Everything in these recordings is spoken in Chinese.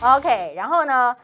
OK，然后呢？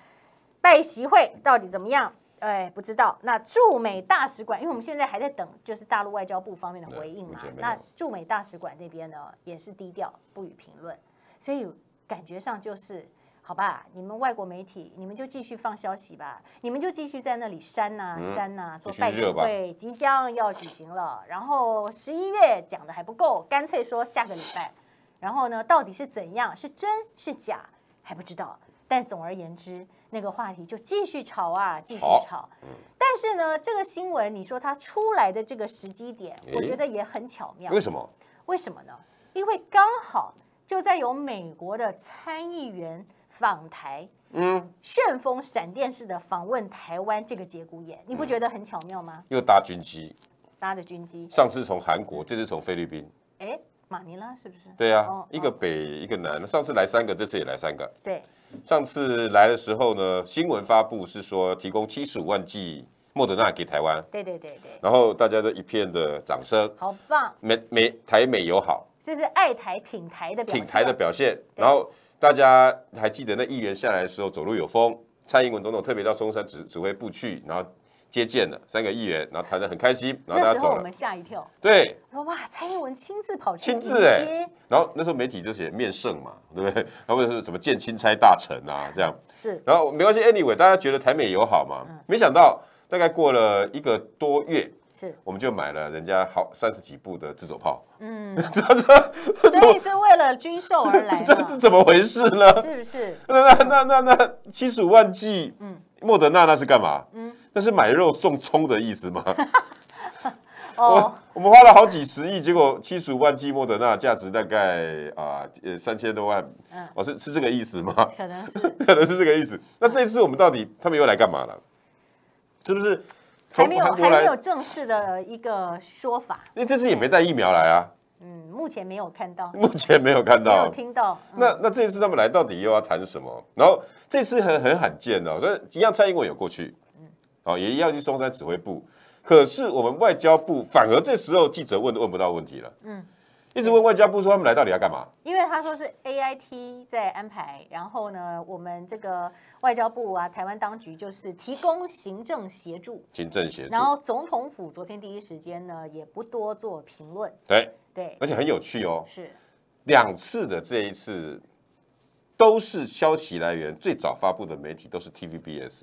拜习会到底怎么样？哎，不知道。那驻美大使馆，因为我们现在还在等，就是大陆外交部方面的回应嘛。那驻美大使馆那边呢，也是低调不予评论。所以感觉上就是，好吧，你们外国媒体，你们就继续放消息吧，你们就继续在那里删呐删呐，说拜习会即将要举行了，然后十一月讲的还不够，干脆说下个礼拜。然后呢，到底是怎样？是真是假？还不知道。但总而言之，那个话题就继续炒啊，继续炒。但是呢，这个新闻你说它出来的这个时机点，我觉得也很巧妙。为什么？为什么呢？因为刚好就在有美国的参议员访台，嗯，旋风闪电式的访问台湾这个节骨眼，你不觉得很巧妙吗？又搭军机。搭的军机。上次从韩国，这次从菲律宾。哎，马尼拉是不是？对啊，一个北一个南。上次来三个，这次也来三个。对。上次来的时候呢，新闻发布是说提供七十五万剂莫德纳给台湾，对对对对，然后大家的一片的掌声，好棒，美美台美友好，就是爱台挺台的挺台的表现。然后大家还记得那议员下来的时候走路有风，蔡英文总统特别到松山指指挥部去，然后。接见了三个议员，然后谈的很开心，然后大家走了。那时候我们吓一跳，对，哇，蔡英文亲自跑去迎接，然后那时候媒体就写面圣嘛，对不对？他们说什么见钦差大臣啊，这样是。然后没关系，anyway，大家觉得台美友好嘛，没想到大概过了一个多月，是，我们就买了人家好三十几部的自走炮，嗯，知 道所以是为了军售而来，这这怎么回事呢？是不是？那那那那那七十五万剂，嗯，莫德纳那是干嘛？嗯。那是买肉送葱的意思吗？我我们花了好几十亿，结果七十五万寂寞的那价值大概啊呃三千多万，我是是这个意思吗？可能 可能是这个意思。那这次我们到底他们又来干嘛了？是不是还没有还没有正式的一个说法？那这次也没带疫苗来啊？嗯，目前没有看到，目前没有看到，没有听到。那那这一次他们来到底又要谈什么？然后这次很很罕见哦，所以一样，蔡英文有过去。哦，也一样去松山指挥部。可是我们外交部反而这时候记者问都问不到问题了。嗯，一直问外交部说他们来到底要干嘛？因为他说是 AIT 在安排，然后呢，我们这个外交部啊，台湾当局就是提供行政协助。行政协助。然后总统府昨天第一时间呢，也不多做评论。对对，而且很有趣哦。是两次的这一次，都是消息来源最早发布的媒体都是 TVBS。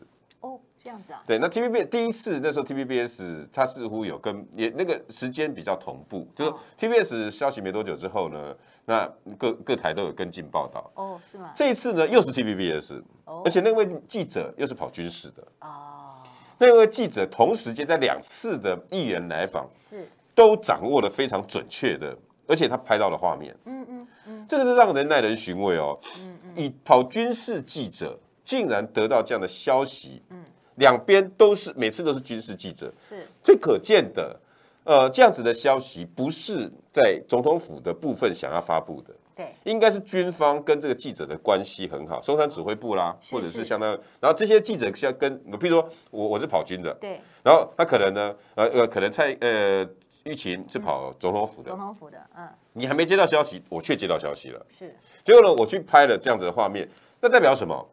这样子啊？对，那 T v B 第一次那时候 T v B S 它似乎有跟也那个时间比较同步，就是 T b S 消息没多久之后呢，那各各台都有跟进报道。哦，是吗？这一次呢，又是 T v B S，而且那位记者又是跑军事的。哦，那位记者同时间在两次的议员来访是都掌握的非常准确的，而且他拍到的画面，嗯嗯嗯，这个是让人耐人寻味哦。嗯嗯，以跑军事记者竟然得到这样的消息。两边都是每次都是军事记者，是最可见的，呃，这样子的消息不是在总统府的部分想要发布的，对，应该是军方跟这个记者的关系很好，松山指挥部啦，或者是相当然后这些记者像跟，比如说我我是跑军的，对，然后他可能呢，呃呃，可能蔡呃玉琴是跑总统府的，总统府的，嗯，你还没接到消息，我却接到消息了，是，结果呢，我去拍了这样子的画面，那代表什么？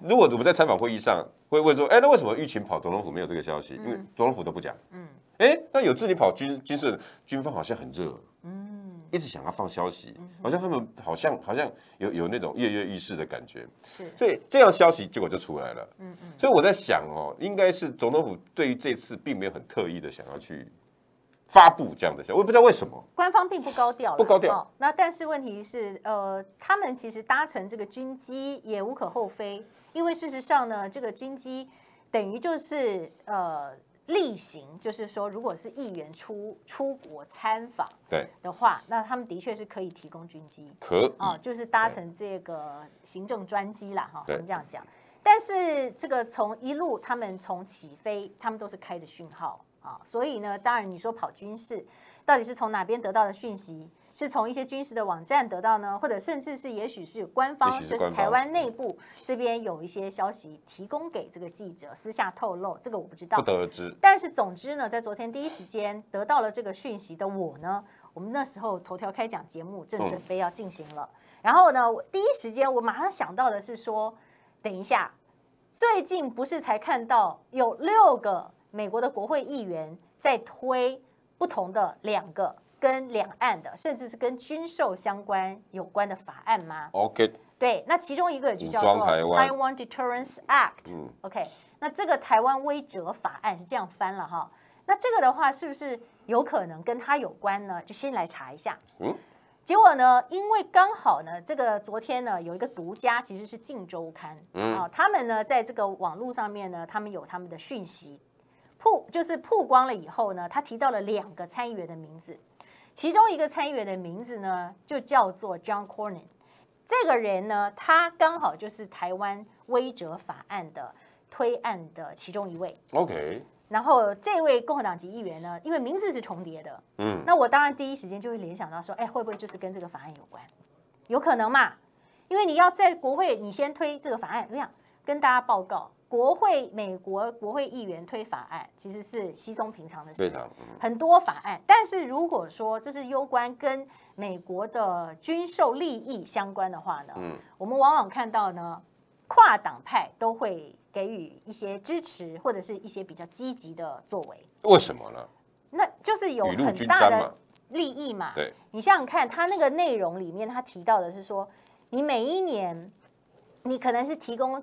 如果我们在采访会议上会问说，哎，那为什么疫情跑总统府没有这个消息？因为总统府都不讲。嗯，哎，那有自己跑军军事军方好像很热，嗯，一直想要放消息，好像他们好像好像有有那种跃跃欲试的感觉。是，所以这样消息结果就出来了。嗯嗯。所以我在想哦，应该是总统府对于这次并没有很特意的想要去发布这样的消息，我也不知道为什么，官方并不高调，不高调。那但是问题是，呃，他们其实搭乘这个军机也无可厚非。因为事实上呢，这个军机等于就是呃例行，就是说，如果是议员出出国参访对的话，那他们的确是可以提供军机可啊，就是搭乘这个行政专机啦，哈，我们这样讲。但是这个从一路他们从起飞，他们都是开着讯号啊，所以呢，当然你说跑军事到底是从哪边得到的讯息？是从一些军事的网站得到呢，或者甚至是也许是官方，就是台湾内部这边有一些消息提供给这个记者私下透露，这个我不知道，不得而知。但是总之呢，在昨天第一时间得到了这个讯息的我呢，我们那时候头条开讲节目正准备要进行了，然后呢，第一时间我马上想到的是说，等一下，最近不是才看到有六个美国的国会议员在推不同的两个。跟两岸的，甚至是跟军售相关有关的法案吗？OK，对，那其中一个就叫做《Taiwan Deterrence Act》。OK，那这个《台湾威则法案》是这样翻了哈。那这个的话，是不是有可能跟他有关呢？就先来查一下。嗯，结果呢，因为刚好呢，这个昨天呢，有一个独家，其实是《镜周刊》嗯、啊，他们呢，在这个网络上面呢，他们有他们的讯息曝就是曝光了以后呢，他提到了两个参议员的名字。其中一个参议员的名字呢，就叫做 John Cornyn。这个人呢，他刚好就是台湾威哲法案的推案的其中一位。OK。然后这位共和党籍议员呢，因为名字是重叠的，嗯，那我当然第一时间就会联想到说，哎，会不会就是跟这个法案有关？有可能嘛？因为你要在国会，你先推这个法案，这样跟大家报告。国会美国国会议员推法案，其实是稀松平常的事情。很多法案，但是如果说这是攸关跟美国的军售利益相关的话呢，我们往往看到呢，跨党派都会给予一些支持，或者是一些比较积极的作为。为什么呢？那就是有很大的利益嘛。对，你想想看，他那个内容里面，他提到的是说，你每一年，你可能是提供。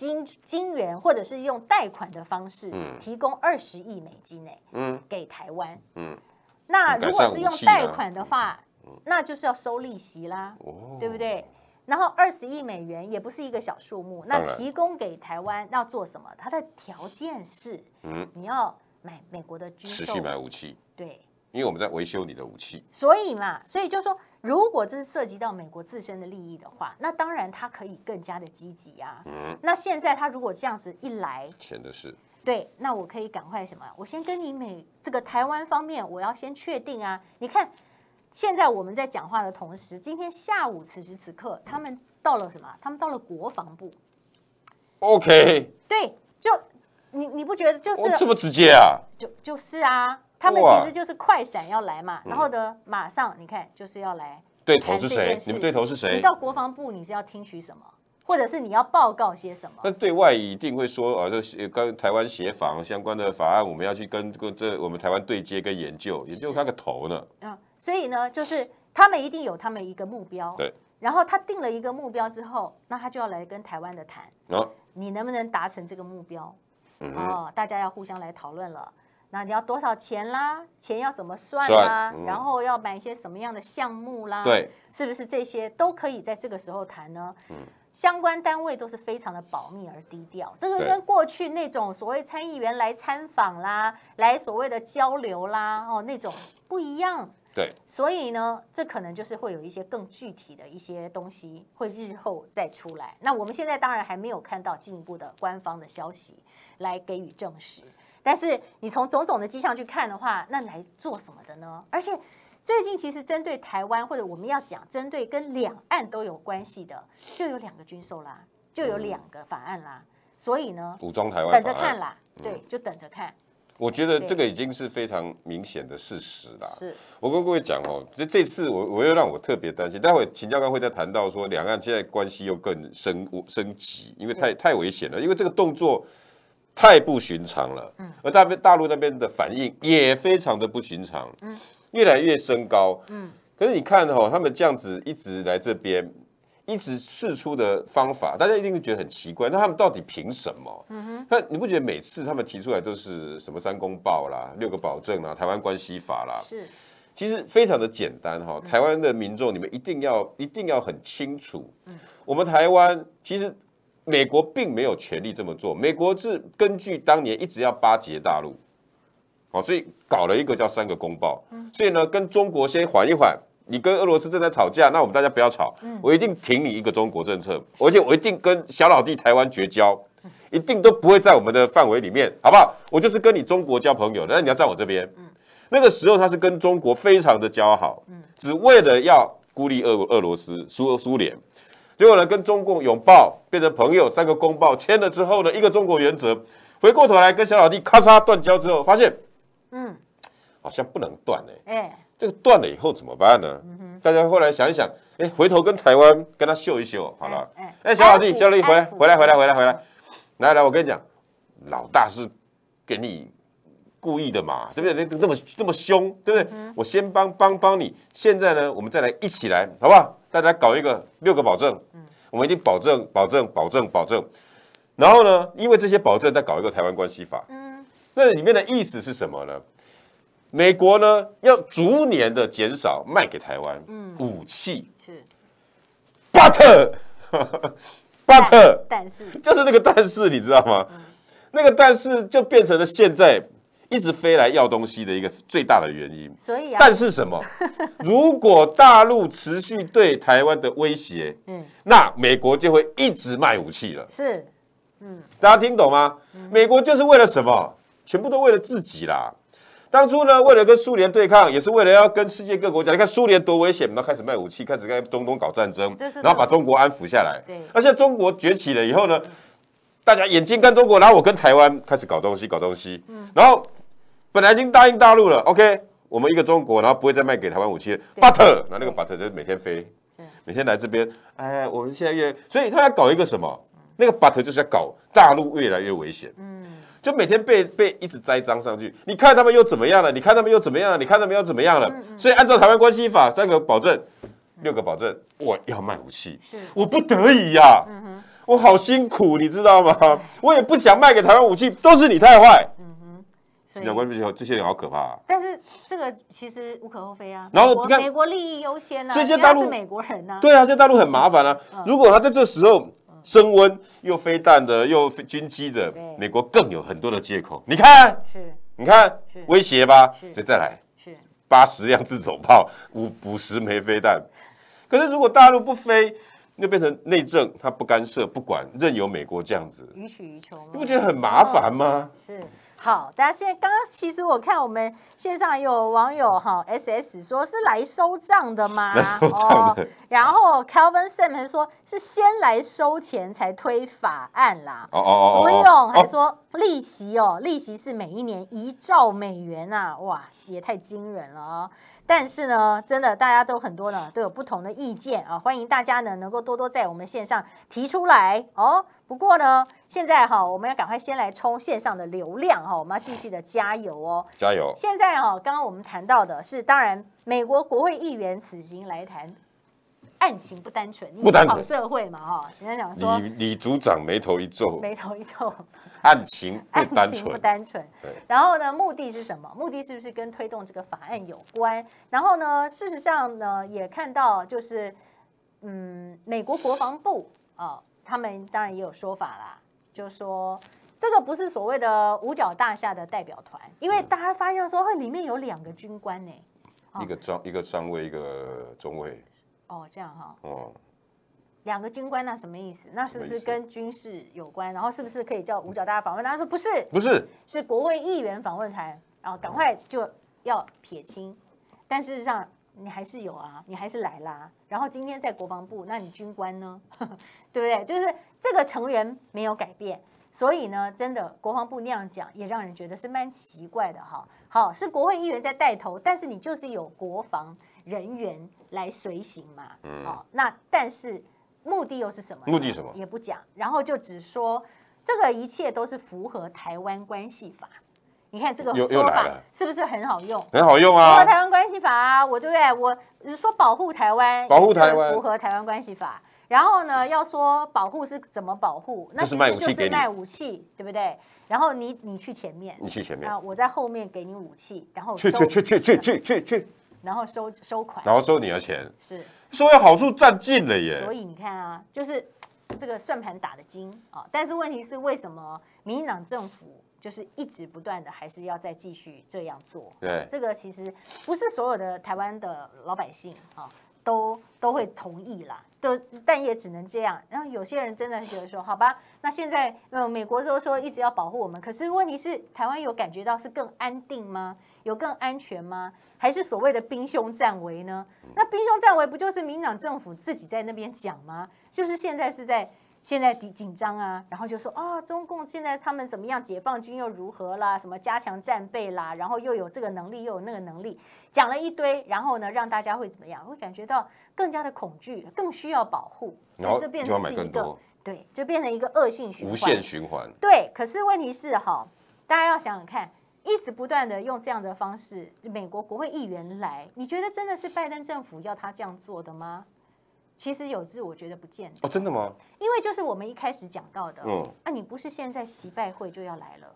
金金元，或者是用贷款的方式提供二十亿美金呢？嗯，给台湾。嗯，那如果是用贷款的话，那就是要收利息啦，对不对？然后二十亿美元也不是一个小数目，那提供给台湾要做什么？它的条件是，嗯，你要买美国的军售，买武器，对。因为我们在维修你的武器，所以嘛，所以就说，如果这是涉及到美国自身的利益的话，那当然他可以更加的积极呀。嗯，那现在他如果这样子一来，钱的事，对，那我可以赶快什么？我先跟你美这个台湾方面，我要先确定啊。你看，现在我们在讲话的同时，今天下午此时此刻，他们到了什么？他们到了国防部。OK，对，就你你不觉得就是这么直接啊？就就是啊。他们其实就是快闪要来嘛，然后呢，马上你看就是要来对头是谁？你们对头是谁？你到国防部你是要听取什么，或者是你要报告些什么？那对外一定会说啊，这跟台湾协防相关的法案，我们要去跟这我们台湾对接跟研究，研究他个头呢。嗯，所以呢，就是他们一定有他们一个目标。对，然后他定了一个目标之后，那他就要来跟台湾的谈。哦、你能不能达成这个目标？哦，大家要互相来讨论了。那你要多少钱啦？钱要怎么算啦？然后要买一些什么样的项目啦？对，是不是这些都可以在这个时候谈呢？嗯，相关单位都是非常的保密而低调，这个跟过去那种所谓参议员来参访啦，来所谓的交流啦，哦，那种不一样。对，所以呢，这可能就是会有一些更具体的一些东西会日后再出来。那我们现在当然还没有看到进一步的官方的消息来给予证实。但是你从种种的迹象去看的话，那你来做什么的呢？而且最近其实针对台湾，或者我们要讲针对跟两岸都有关系的，就有两个军售啦，就有两个法案啦。所以呢，武装台湾，等着看啦。对，就等着看。我觉得这个已经是非常明显的事实啦。是，我跟各位讲哦，就这次我我又让我特别担心。待会秦教官会再谈到说，两岸现在关系又更升升级，因为太太危险了，因为这个动作。太不寻常了，嗯，而大边大陆那边的反应也非常的不寻常，嗯，越来越升高，嗯，可是你看哈，他们这样子一直来这边，一直试出的方法，大家一定会觉得很奇怪，那他们到底凭什么？嗯哼，那你不觉得每次他们提出来都是什么三公报啦、六个保证啦、台湾关系法啦？是，其实非常的简单哈，台湾的民众，你们一定要一定要很清楚，我们台湾其实。美国并没有权利这么做。美国是根据当年一直要巴结大陆，哦，所以搞了一个叫“三个公报”。所以呢，跟中国先缓一缓。你跟俄罗斯正在吵架，那我们大家不要吵。我一定挺你一个中国政策，而且我一定跟小老弟台湾绝交，一定都不会在我们的范围里面，好不好？我就是跟你中国交朋友那你要在我这边。那个时候，他是跟中国非常的交好，只为了要孤立俄俄罗斯、苏苏联。结果呢，跟中共拥抱变成朋友，三个公报签了之后呢，一个中国原则。回过头来跟小老弟咔嚓断交之后，发现，嗯，好像不能断哎。哎，这个断了以后怎么办呢？大家后来想一想，哎，回头跟台湾跟他秀一秀，好了。哎，小老弟，小老弟回来，回来，回来，回来，回来。来来，我跟你讲，老大是给你故意的嘛，对不对？那么那么凶，对不对？我先帮帮帮你，现在呢，我们再来一起来，好不好？再来搞一个六个保证，我们一定保证、保证、保证、保证。然后呢，因为这些保证，再搞一个台湾关系法，嗯，那里面的意思是什么呢？美国呢要逐年的减少卖给台湾武器，是，but 特，巴 t 但是就是那个但是，你知道吗？那个但是就变成了现在。一直飞来要东西的一个最大的原因。所以啊，但是什么？如果大陆持续对台湾的威胁，嗯，那美国就会一直卖武器了。是，嗯，大家听懂吗？美国就是为了什么？全部都为了自己啦。当初呢，为了跟苏联对抗，也是为了要跟世界各国讲，你看苏联多危险，然后开始卖武器，开始跟东东搞战争，然后把中国安抚下来。对，那现在中国崛起了以后呢，大家眼睛跟中国，然后我跟台湾开始搞东西，搞东西，嗯，然后。本来已经答应大陆了，OK，我们一个中国，然后不会再卖给台湾武器。But，那那个 But 就每天飞，每天来这边。哎，我们现在越，所以他要搞一个什么？那个 But 就是在搞大陆越来越危险。嗯，就每天被被一直栽赃上去。你看他们又怎么样了？你看他们又怎么样了？你看他们又怎么样了？所以按照台湾关系法，三个保证，六个保证，我要卖武器，是我不得已呀。我好辛苦，你知道吗？我也不想卖给台湾武器，都是你太坏。台关闭之后，这些人好可怕。啊。但是这个其实无可厚非啊。然后你看，美国利益优先了，所以大陆是美国人呢？对啊，现在大陆很麻烦啊。如果他在这时候升温，又飞弹的，又军机的，美国更有很多的借口。你看，是，你看威胁吧，所以再来是八十辆自走炮，五五十枚飞弹。可是如果大陆不飞，就变成内政，他不干涉，不管，任由美国这样子。予取予求吗？你不觉得很麻烦吗？是。好，大家现在刚刚其实我看我们线上有网友哈，S S 说，是来收账的吗？哦。然后 Kevin Sam 还说，是先来收钱才推法案啦。哦哦哦哦哦。还说。利息哦，利息是每一年一兆美元呐，哇，也太惊人了啊！但是呢，真的大家都很多呢，都有不同的意见啊，欢迎大家呢能够多多在我们线上提出来哦。不过呢，现在哈，我们要赶快先来充线上的流量哈，我们要继续的加油哦，加油！现在哈，刚刚我们谈到的是，当然美国国会议员此行来谈。案情不单纯，不单纯，社会嘛，哈，人家讲说，李李组长眉头一皱，眉头一皱，案情不单纯，不单纯。对，然后呢，目的是什么？目的是不是跟推动这个法案有关？然后呢，事实上呢，也看到就是，嗯，美国国防部啊，他们当然也有说法啦，就说这个不是所谓的五角大厦的代表团，因为大家发现说会里面有两个军官呢，一个中一个上尉，一个中尉。哦，这样哈，哦，两个军官那什么意思？那是不是跟军事有关？然后是不是可以叫五角大家访问？他说不是，不是，是国会议员访问团啊，赶快就要撇清。但事实上你还是有啊，你还是来啦。然后今天在国防部，那你军官呢？对不对？就是这个成员没有改变，所以呢，真的国防部那样讲也让人觉得是蛮奇怪的哈。好，是国会议员在带头，但是你就是有国防。人员来随行嘛？哦，那但是目的又是什么？目的什么？也不讲，然后就只说这个一切都是符合台湾关系法。你看这个说法是不是很好用？很好用啊！符合台湾关系法啊，我对不对？我说保护台湾，保护台湾符合台湾关系法。然后呢，要说保护是怎么保护？那是卖武器给。卖武器，对不对？然后你你去前面，你去前面啊，我在后面给你武器，然后去去去去去去去。然后收收款，然后收你的钱，是收有好处占尽了耶。所以你看啊，就是这个算盘打的精啊。但是问题是，为什么民进党政府就是一直不断的，还是要再继续这样做？对，这个其实不是所有的台湾的老百姓啊，都都会同意啦。都但也只能这样。然后有些人真的是觉得说，好吧，那现在呃美国都说一直要保护我们，可是问题是，台湾有感觉到是更安定吗？有更安全吗？还是所谓的兵凶战危呢？那兵凶战危不就是民党政府自己在那边讲吗？就是现在是在现在紧紧张啊，然后就说啊，中共现在他们怎么样？解放军又如何啦？什么加强战备啦？然后又有这个能力，又有那个能力，讲了一堆，然后呢，让大家会怎么样？会感觉到更加的恐惧，更需要保护，所以这变成一个对，就变成一个恶性循环，无限循环。对，可是问题是哈，大家要想想看。一直不断的用这样的方式，美国国会议员来，你觉得真的是拜登政府要他这样做的吗？其实有志，我觉得不见得哦，真的吗？因为就是我们一开始讲到的，嗯，啊，你不是现在习拜会就要来了？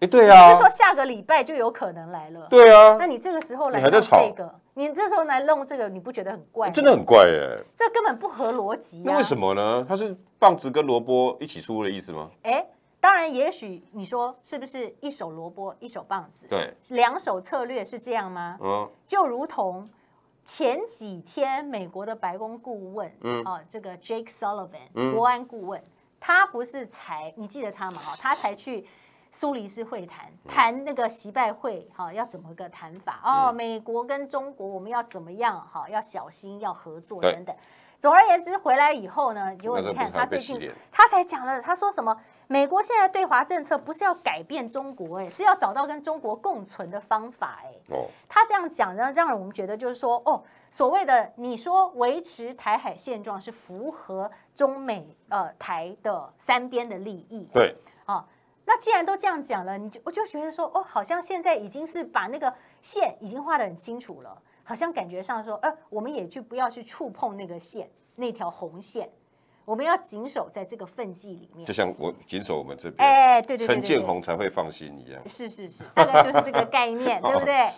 哎，对啊，你是说下个礼拜就有可能来了？对啊，那你这个时候来弄这个，你这时候来弄这个，你不觉得很怪真的很怪哎，这根本不合逻辑。那为什么呢？他是棒子跟萝卜一起出的意思吗？哎。当然，也许你说是不是一手萝卜，一手棒子？对，两手策略是这样吗？嗯，就如同前几天美国的白宫顾问，哦，这个 Jake Sullivan，国安顾问，他不是才你记得他吗？哈，他才去苏黎世会谈，谈那个习拜会哈，要怎么个谈法？哦，美国跟中国我们要怎么样？哈，要小心，要合作等等。总而言之，回来以后呢，结果你看他最近他才讲了，他说什么？美国现在对华政策不是要改变中国，哎，是要找到跟中国共存的方法，哎。哦。他这样讲呢，让我们觉得就是说，哦，所谓的你说维持台海现状是符合中美呃台的三边的利益。对。啊，那既然都这样讲了，你就我就觉得说，哦，好像现在已经是把那个线已经画得很清楚了。好像感觉上说，呃，我们也去不要去触碰那个线，那条红线，我们要谨守在这个分际里面。就像我谨守我们这边，哎，对对对，陈建红才会放心一样。是是是，大概就是这个概念，对不对？啊，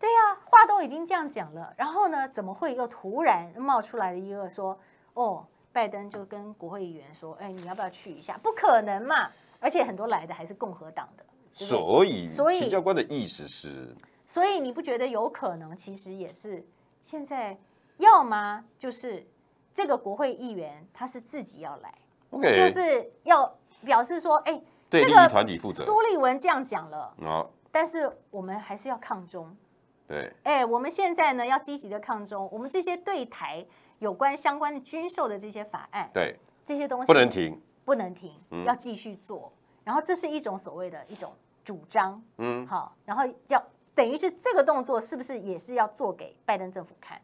对呀，话都已经这样讲了，然后呢，怎么会又突然冒出来了一个说，哦，拜登就跟国会议员说，哎，你要不要去一下？不可能嘛，而且很多来的还是共和党的。所以，所以教官的意思是。所以你不觉得有可能？其实也是现在，要么就是这个国会议员他是自己要来，就是要表示说，哎，对利益团体负责。苏立文这样讲了，但是我们还是要抗中，对，哎，我们现在呢要积极的抗中，我们这些对台有关相关的军售的这些法案，对这些东西不能停，不能停，要继续做。然后这是一种所谓的一种主张，嗯，好，然后要。等于是这个动作，是不是也是要做给拜登政府看？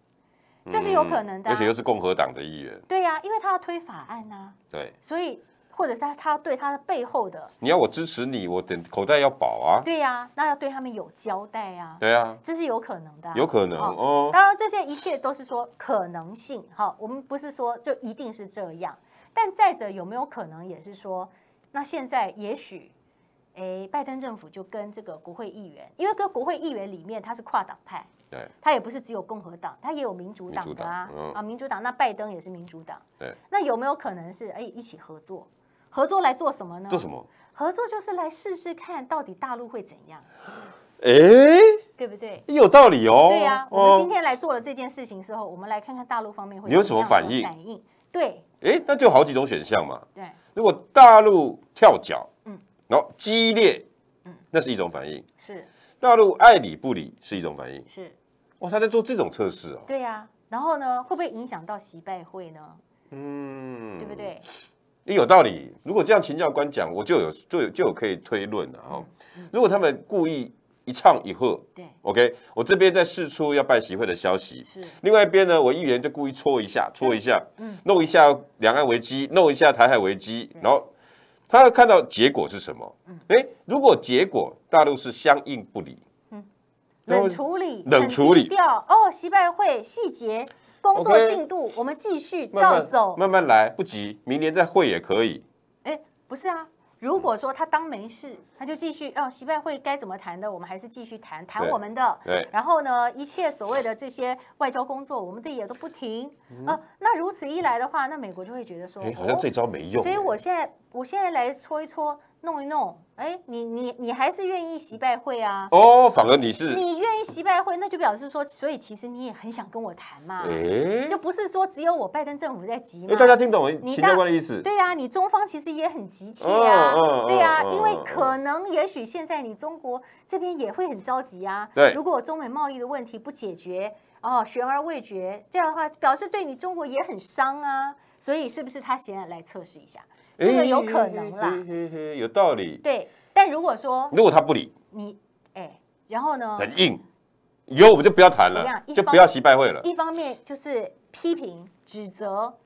这是有可能的，而且又是共和党的议员。对呀，因为他要推法案呐。对，所以或者是他要对他的背后的，你要我支持你，我等口袋要保啊。对呀，那要对他们有交代啊。对啊，这是有可能的，有可能哦。当然，这些一切都是说可能性哈。我们不是说就一定是这样，但再者有没有可能也是说，那现在也许。哎，拜登政府就跟这个国会议员，因为跟国会议员里面他是跨党派，对，他也不是只有共和党，他也有民主党啊，啊，民主党。那拜登也是民主党，对。那有没有可能是哎一起合作？合作来做什么呢？做什么？合作就是来试试看到底大陆会怎样？哎，对不对？有道理哦。对呀，我们今天来做了这件事情之后，我们来看看大陆方面会有什么反应？反应？对。哎，那就好几种选项嘛。对。如果大陆跳脚。然后激烈，嗯，那是一种反应。是大陆爱理不理是一种反应。是，哇，他在做这种测试哦。对呀。然后呢，会不会影响到习拜会呢？嗯，对不对？也有道理。如果这样，秦教官讲，我就有，就有，就有可以推论了哦。如果他们故意一唱一和，对，OK，我这边在试出要办席会的消息，是。另外一边呢，我议员就故意戳一下，戳一下，嗯，弄一下两岸危机，弄一下台海危机，然后。他要看到结果是什么？哎，如果结果大陆是相应不理，嗯，冷处理，冷处理掉哦。西班牙会细节工作进度，我们继续照走，慢慢来，不急，明年再会也可以。哎，不是啊。如果说他当没事，他就继续。哦，习拜会该怎么谈的，我们还是继续谈谈我们的。然后呢，一切所谓的这些外交工作，我们的也都不停啊。那如此一来的话，那美国就会觉得说，好像这招没用。所以我现在，我现在来搓一搓。弄一弄，哎，你你你还是愿意习拜会啊？哦，反而你是你愿意习拜会，那就表示说，所以其实你也很想跟我谈嘛，就不是说只有我拜登政府在急嘛。大家听懂秦官的意思，对呀，你中方其实也很急切啊，对呀，因为可能也许现在你中国这边也会很着急啊。对，如果中美贸易的问题不解决，哦，悬而未决这样的话，表示对你中国也很伤啊。所以是不是他现在来测试一下？这个有可能啦，有道理。对，但如果说如果他不理你，哎，然后呢？很硬，以后我们就不要谈了，就不要习拜会了。一方面就是批评、指责、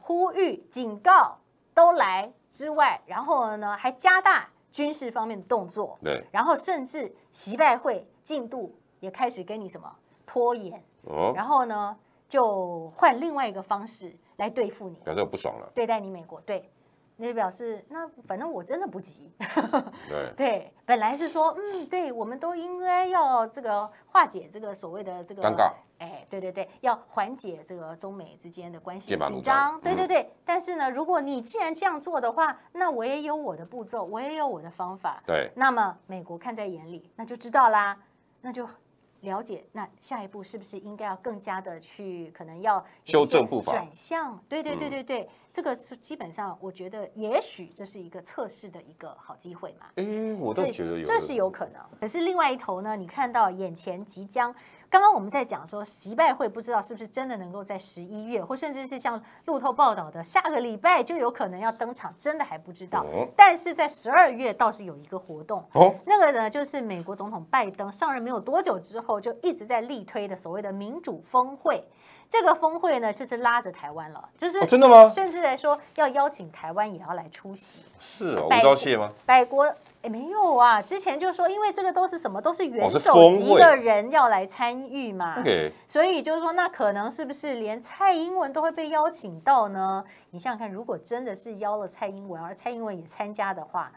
呼吁、警告都来之外，然后呢还加大军事方面的动作，对，然后甚至习拜会进度也开始跟你什么拖延，哦，然后呢就换另外一个方式来对付你，表示我不爽了，对待你美国对。那就表示，那反正我真的不急。对，本来是说，嗯，对，我们都应该要这个化解这个所谓的这个尴尬。哎，对对对，要缓解这个中美之间的关系紧张。对对对，但是呢，如果你既然这样做的话，那我也有我的步骤，我也有我的方法。对，那么美国看在眼里，那就知道啦，那就。了解，那下一步是不是应该要更加的去，可能要修正步伐，转向？对对对对对，这个是基本上，我觉得也许这是一个测试的一个好机会嘛。哎，我倒觉得有，这是有可能。可是另外一头呢？你看到眼前即将。刚刚我们在讲说，习拜会不知道是不是真的能够在十一月，或甚至是像路透报道的下个礼拜就有可能要登场，真的还不知道。但是在十二月倒是有一个活动，那个呢就是美国总统拜登上任没有多久之后就一直在力推的所谓的民主峰会。这个峰会呢就是拉着台湾了，就是真的吗？甚至来说要邀请台湾也要来出席。是啊，你知道谢吗？百国。哎，没有啊！之前就说，因为这个都是什么，都是元首级的人要来参与嘛。所以就是说，那可能是不是连蔡英文都会被邀请到呢？你想想看，如果真的是邀了蔡英文，而蔡英文也参加的话，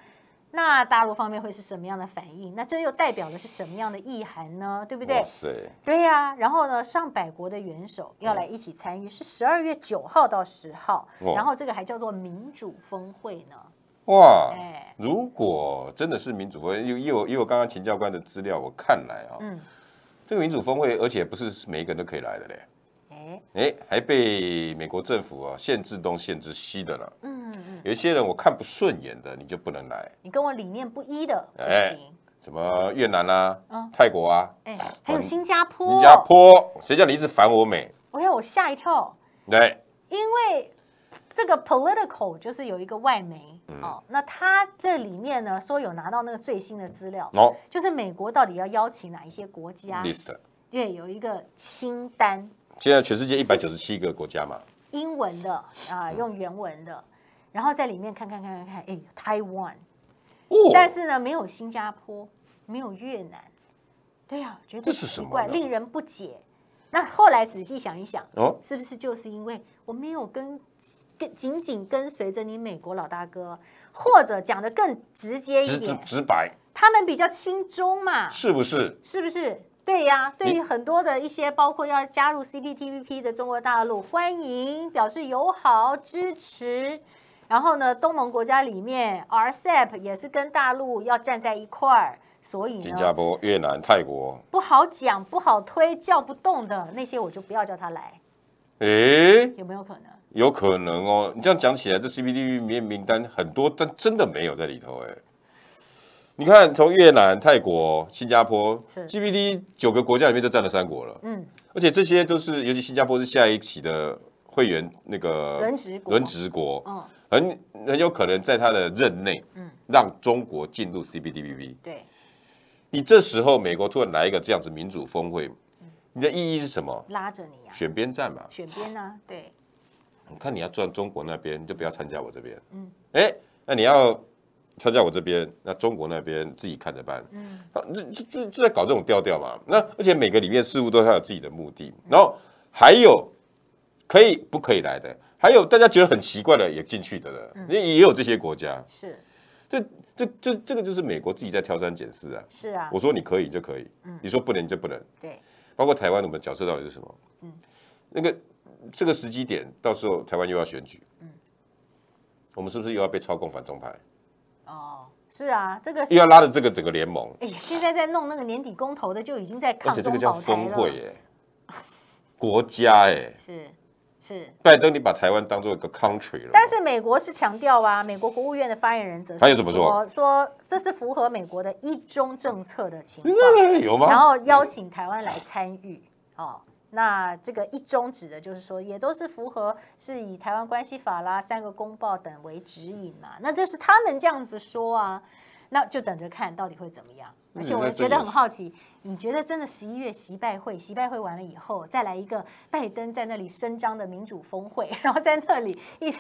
那大陆方面会是什么样的反应？那这又代表的是什么样的意涵呢？对不对？对呀。然后呢，上百国的元首要来一起参与，是十二月九号到十号，然后这个还叫做民主峰会呢。哇！如果真的是民主峰会，因为我刚刚秦教官的资料，我看来啊，这个民主峰会，而且不是每一个人都可以来的嘞。哎还被美国政府啊限制东、限制西的了。嗯嗯，有一些人我看不顺眼的，你就不能来。你跟我理念不一的。哎，什么越南啦，泰国啊，哎，还有新加坡。新加坡，谁叫你一直反我美？哎呀，我吓一跳。对。这个 political 就是有一个外媒哦，那他这里面呢说有拿到那个最新的资料哦，就是美国到底要邀请哪一些国家 list，对，有一个清单。现在全世界一百九十七个国家嘛，英文的啊，用原文的，然后在里面看看看看看，哎，Taiwan，哦，但是呢没有新加坡，没有越南，对呀，觉得是奇怪，令人不解。那后来仔细想一想哦，是不是就是因为我没有跟。跟紧紧跟随着你美国老大哥，或者讲的更直接一点，直直白，他们比较轻中嘛，是不是？是不是？对呀，对于很多的一些包括要加入 CPTPP 的中国大陆，欢迎表示友好支持。然后呢，东盟国家里面 RCEP 也是跟大陆要站在一块儿，所以新加坡、越南、泰国不好讲，不好推，叫不动的那些我就不要叫他来。诶，有没有可能？有可能哦，你这样讲起来，这 C B D B 名单很多，但真的没有在里头哎。你看，从越南、泰国、新加坡，c B D 九个国家里面都占了三国了。嗯，而且这些都是，尤其新加坡是下一期的会员那个轮值轮值国，哦、很很有可能在他的任内，嗯，让中国进入 C B D B B。对，你这时候美国突然来一个这样子民主峰会，你的意义是什么？拉着你选边站嘛，选边呢？对。你看，你要转中国那边，就不要参加我这边。嗯，哎，那你要参加我这边，那中国那边自己看着办。嗯，就就就在搞这种调调嘛。那而且每个里面事物都还有自己的目的。然后还有可以不可以来的，还有大家觉得很奇怪的也进去的了。嗯，也有这些国家。是，这这这这个就是美国自己在挑三拣四啊。是啊，我说你可以就可以。嗯，你说不能就不能。对，包括台湾，我们角色到底是什么？嗯，那个。这个时机点，到时候台湾又要选举，嗯，我们是不是又要被操控反中派？哦，是啊，这个又要拉着这个整个联盟。哎，现在在弄那个年底公投的，就已经在抗中保台了。国家，哎，是是拜登，你把台湾当做一个 country 了。但是美国是强调啊，美国国务院的发言人则他又怎么说？说这是符合美国的一中政策的情况，有吗？然后邀请台湾来参与，哦。那这个一中指的就是说，也都是符合是以台湾关系法啦、三个公报等为指引嘛。那就是他们这样子说啊，那就等着看到底会怎么样。而且我觉得很好奇，你觉得真的十一月习拜会，习拜会完了以后，再来一个拜登在那里声张的民主峰会，然后在那里一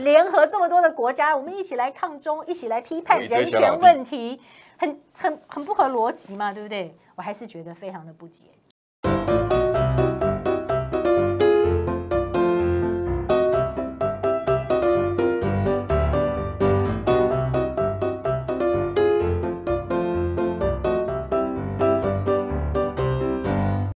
联合这么多的国家，我们一起来抗中，一起来批判人权问题，很很很不合逻辑嘛，对不对？我还是觉得非常的不解。